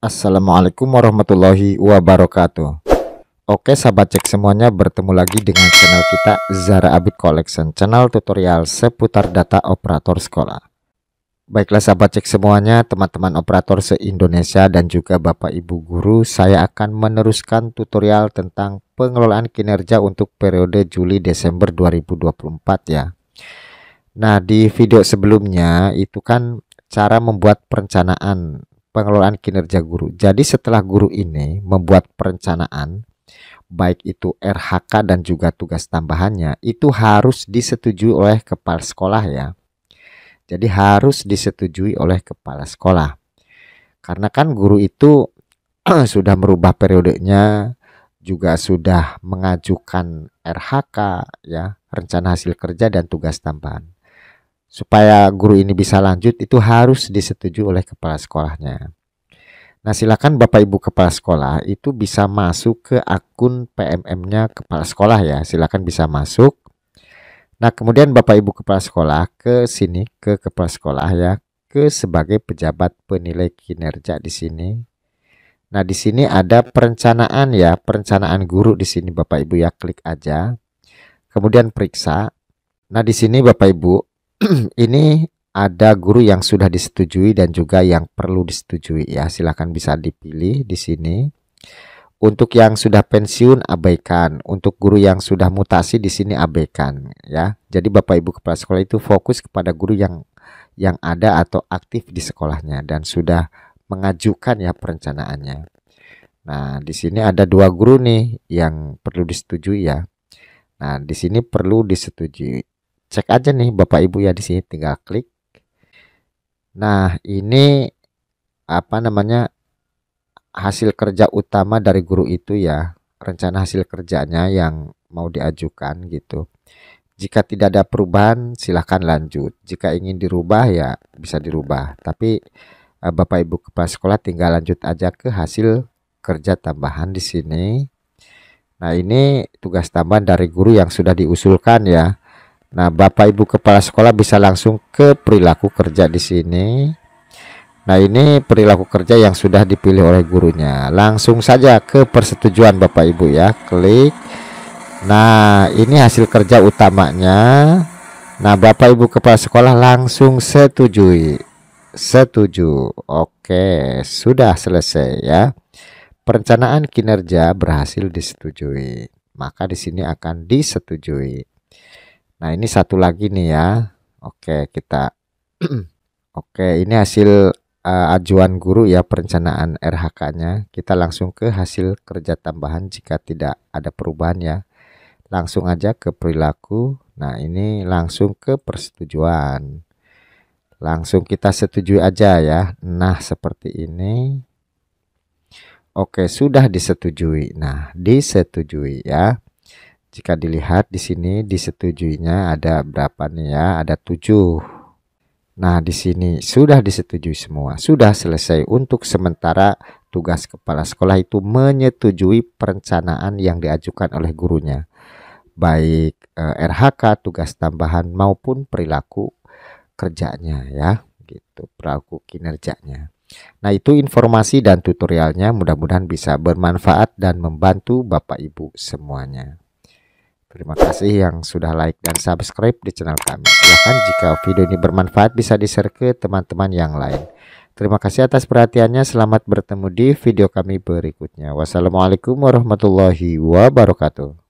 Assalamualaikum warahmatullahi wabarakatuh Oke sahabat cek semuanya bertemu lagi dengan channel kita Zara Abid Collection Channel tutorial seputar data operator sekolah Baiklah sahabat cek semuanya teman-teman operator se-Indonesia dan juga Bapak Ibu Guru Saya akan meneruskan tutorial tentang pengelolaan kinerja untuk periode Juli-Desember 2024 ya Nah di video sebelumnya itu kan cara membuat perencanaan pengelolaan kinerja guru. Jadi setelah guru ini membuat perencanaan baik itu RHK dan juga tugas tambahannya itu harus disetujui oleh kepala sekolah ya. Jadi harus disetujui oleh kepala sekolah. Karena kan guru itu sudah merubah periodenya, juga sudah mengajukan RHK ya, rencana hasil kerja dan tugas tambahan supaya guru ini bisa lanjut itu harus disetujui oleh kepala sekolahnya. Nah, silakan Bapak Ibu kepala sekolah itu bisa masuk ke akun PMM-nya kepala sekolah ya. Silakan bisa masuk. Nah, kemudian Bapak Ibu kepala sekolah ke sini ke kepala sekolah ya, ke sebagai pejabat penilai kinerja di sini. Nah, di sini ada perencanaan ya, perencanaan guru di sini Bapak Ibu ya klik aja. Kemudian periksa. Nah, di sini Bapak Ibu ini ada guru yang sudah disetujui dan juga yang perlu disetujui ya. Silakan bisa dipilih di sini. Untuk yang sudah pensiun abaikan, untuk guru yang sudah mutasi di sini abaikan ya. Jadi Bapak Ibu kepala sekolah itu fokus kepada guru yang yang ada atau aktif di sekolahnya dan sudah mengajukan ya perencanaannya. Nah, di sini ada dua guru nih yang perlu disetujui ya. Nah, di sini perlu disetujui cek aja nih Bapak Ibu ya di sini tinggal klik. Nah, ini apa namanya? hasil kerja utama dari guru itu ya, rencana hasil kerjanya yang mau diajukan gitu. Jika tidak ada perubahan, silahkan lanjut. Jika ingin dirubah ya bisa dirubah. Tapi eh, Bapak Ibu kepala sekolah tinggal lanjut aja ke hasil kerja tambahan di sini. Nah, ini tugas tambahan dari guru yang sudah diusulkan ya. Nah, Bapak Ibu kepala sekolah bisa langsung ke perilaku kerja di sini. Nah, ini perilaku kerja yang sudah dipilih oleh gurunya. Langsung saja ke persetujuan Bapak Ibu ya. Klik. Nah, ini hasil kerja utamanya. Nah, Bapak Ibu kepala sekolah langsung setujui. Setuju. Oke, sudah selesai ya. Perencanaan kinerja berhasil disetujui. Maka di sini akan disetujui. Nah, ini satu lagi nih ya. Oke, kita Oke, ini hasil uh, ajuan guru ya perencanaan RHK-nya. Kita langsung ke hasil kerja tambahan jika tidak ada perubahan ya. Langsung aja ke perilaku. Nah, ini langsung ke persetujuan. Langsung kita setuju aja ya. Nah, seperti ini. Oke, sudah disetujui. Nah, disetujui ya. Jika dilihat di sini disetujuinya ada berapa nih ya? Ada tujuh. Nah, di sini sudah disetujui semua. Sudah selesai untuk sementara tugas kepala sekolah itu menyetujui perencanaan yang diajukan oleh gurunya. Baik eh, RHK, tugas tambahan maupun perilaku kerjanya ya, gitu. Perilaku kinerjanya. Nah, itu informasi dan tutorialnya mudah-mudahan bisa bermanfaat dan membantu Bapak Ibu semuanya. Terima kasih yang sudah like dan subscribe di channel kami. Silahkan jika video ini bermanfaat bisa di-share ke teman-teman yang lain. Terima kasih atas perhatiannya. Selamat bertemu di video kami berikutnya. Wassalamualaikum warahmatullahi wabarakatuh.